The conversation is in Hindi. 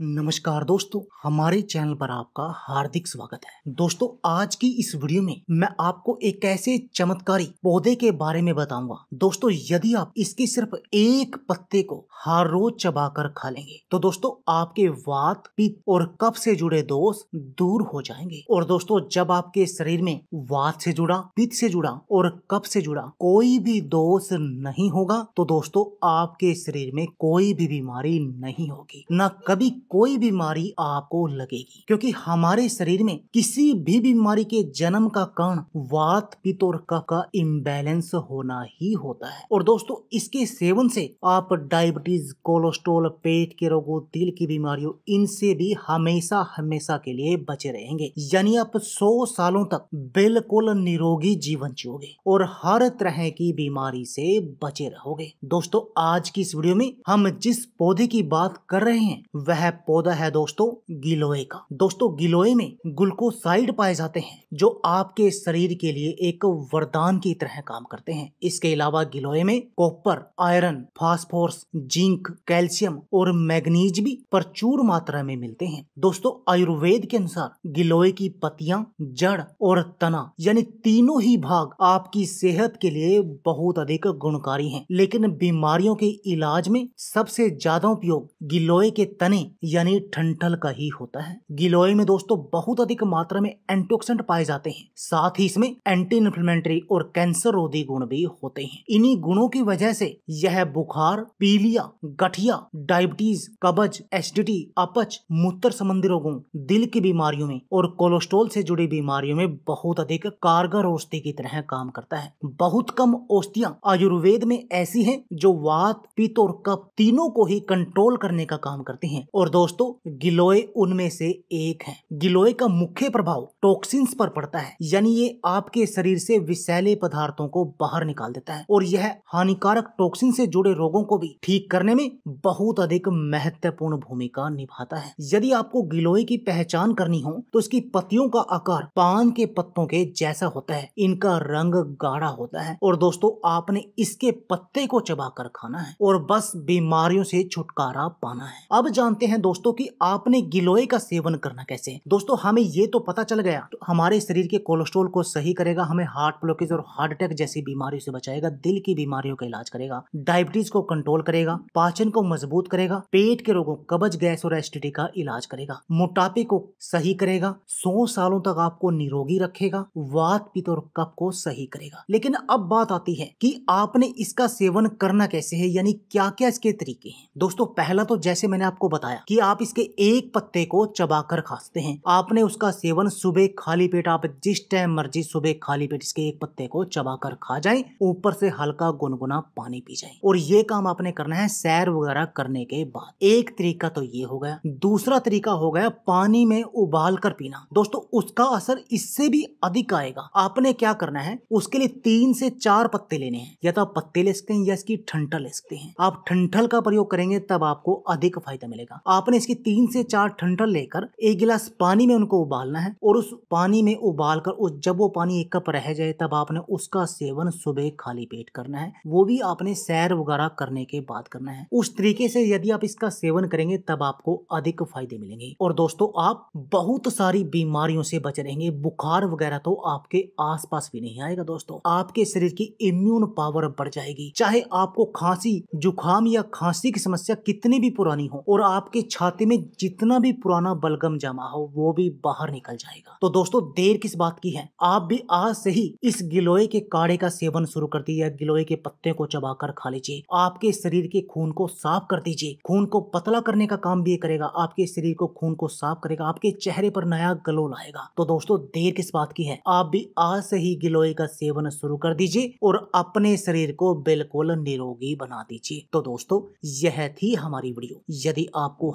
नमस्कार दोस्तों हमारे चैनल पर आपका हार्दिक स्वागत है दोस्तों आज की इस वीडियो में मैं आपको एक ऐसे चमत्कारी पौधे के बारे में बताऊंगा दोस्तों यदि आप इसके सिर्फ एक पत्ते को हर रोज चबाकर खा लेंगे तो दोस्तों आपके वात पित्त और कफ से जुड़े दोष दूर हो जाएंगे और दोस्तों जब आपके शरीर में वात से जुड़ा पित्त से जुड़ा और कफ से जुड़ा कोई भी दोष नहीं होगा तो दोस्तों आपके शरीर में कोई भी बीमारी नहीं होगी न कभी कोई बीमारी आपको लगेगी क्योंकि हमारे शरीर में किसी भी बीमारी के जन्म का कारण वात पित्त और कफ का इम्बैलेंस होना ही होता है और दोस्तों इसके सेवन से आप डायबिटीज कोलेस्ट्रोल पेट के रोगों दिल की बीमारियों इनसे भी हमेशा हमेशा के लिए बचे रहेंगे यानी आप 100 सालों तक बिल्कुल निरोगी जीवन जियोगे और हर तरह की बीमारी से बचे रहोगे दोस्तों आज की इस वीडियो में हम जिस पौधे की बात कर रहे हैं वह पौधा है दोस्तों गिलोय का दोस्तों गिलोय में ग्लूकोसाइड पाए जाते हैं जो आपके शरीर के लिए एक वरदान की तरह काम करते हैं इसके अलावा गिलोय में copper iron phosphorus zinc calcium और मैग्नीज भी प्रचुर मात्रा में मिलते हैं दोस्तों आयुर्वेद के अनुसार गिलोय की पत्तियां जड़ और तना यानी तीनों ही भाग आपकी सेहत के लिए बहुत अधिक गुणकारी हैं लेकिन बीमारियों के इलाज में सबसे ज्यादा उपयोग गिलोय के तने यानी ठंठल का ही होता है गिलोय में दोस्तों बहुत अधिक मात्रा में एंटीऑक्सीडेंट पाए जाते हैं साथ ही इसमें एंटी इन्फ्लेमेटरी और कैंसर रोधी गुण भी होते हैं इन्हीं गुणों की वजह से यह बुखार पीलिया गठिया डायबिटीज कबज एसिडिटी अपच मूत्र संबंधी रोगों दिल की बीमारियों में और कोलेस्ट्रोल से जुड़ी बीमारियों में बहुत अधिक कारगर औषधि की तरह काम करता है बहुत कम औषधियां आयुर्वेद में ऐसी है जो वात पित्त और कप तीनों को ही कंट्रोल करने का काम करती है और दोस्तों गिलोय उनमें से एक है गिलोय का मुख्य प्रभाव टॉक्सिन्स पर पड़ता है यानी ये आपके शरीर से विषैले पदार्थों को बाहर निकाल देता है और यह हानिकारक टॉक्सिन से जुड़े रोगों को भी ठीक करने में बहुत अधिक महत्वपूर्ण भूमिका निभाता है यदि आपको गिलोय की पहचान करनी हो तो इसकी पत्तियों का आकार पान के पत्तों के जैसा होता है इनका रंग गाढ़ा होता है और दोस्तों आपने इसके पत्ते को चबा कर खाना है और बस बीमारियों से छुटकारा पाना है अब जानते हैं दोस्तों कि आपने गिलोय का सेवन करना कैसे दोस्तों हमें ये तो पता चल गया तो हमारे शरीर के कोलेस्ट्रोल को सही करेगा हमें हार्ट ब्लॉकेज और हार्ट अटैक जैसी बीमारियों से बचाएगा दिल की बीमारियों का इलाज करेगा डायबिटीज को कंट्रोल करेगा पाचन को मजबूत करेगा पेट के रोगों कब्ज गैस और एसिडिटी का इलाज करेगा मोटापे को सही करेगा सौ सालों तक आपको निरोगी रखेगा वात पित्त और कप को सही करेगा लेकिन अब बात आती है कि आपने इसका सेवन करना कैसे है यानी क्या क्या इसके तरीके हैं दोस्तों पहला तो जैसे मैंने आपको बताया कि आप इसके एक पत्ते को चबाकर खा सकते हैं आपने उसका सेवन सुबह खाली पेट आप जिस टाइम मर्जी सुबह खाली पेट इसके एक पत्ते को चबाकर खा जाएं ऊपर से हल्का गुनगुना पानी पी जाएं और ये काम आपने करना है सैर वगैरह करने के बाद एक तरीका तो ये हो गया दूसरा तरीका हो गया पानी में उबाल कर पीना दोस्तों उसका असर इससे भी अधिक आएगा आपने क्या करना है उसके लिए तीन से चार पत्ते लेने हैं या तो आप पत्ते ले सकते हैं या इसकी ठंठल ले सकते हैं आप ठंठल का प्रयोग करेंगे तब आपको अधिक फायदा मिलेगा आप आपने इसकी तीन से चार ठंडल लेकर एक गिलास पानी में उनको उबालना है और उस पानी में उबाल कर उस जब वो पानी एक कप रह जाए तब आपने उसका सेवन सुबह खाली पेट करना है वो भी आपने सैर वगैरह करने के बाद करना है उस तरीके से यदि आप इसका सेवन करेंगे तब आपको अधिक फायदे मिलेंगे और दोस्तों आप बहुत सारी बीमारियों से बच रहेंगे बुखार वगैरह तो आपके आसपास भी नहीं आएगा दोस्तों आपके शरीर की इम्यून पावर बढ़ जाएगी चाहे आपको खांसी जुकाम या खांसी की समस्या कितनी भी पुरानी हो और आपके छाती में जितना भी पुराना बलगम जमा हो वो भी बाहर निकल जाएगा तो दोस्तों देर किस बात की है आप भी आज से ही इस गिलोय के काढ़े का सेवन शुरू कर दीजिए गिलोय के पत्ते को चबा खा लीजिए आपके शरीर के खून को साफ कर दीजिए खून को पतला करने का काम भी ये करेगा आपके शरीर को खून को साफ करेगा आपके चेहरे पर नया गलो लाएगा तो दोस्तों देर किस बात की है आप भी आज से ही गिलोय का सेवन शुरू कर दीजिए और अपने शरीर को बिल्कुल निरोगी बना दीजिए तो दोस्तों यह थी हमारी वीडियो यदि आपको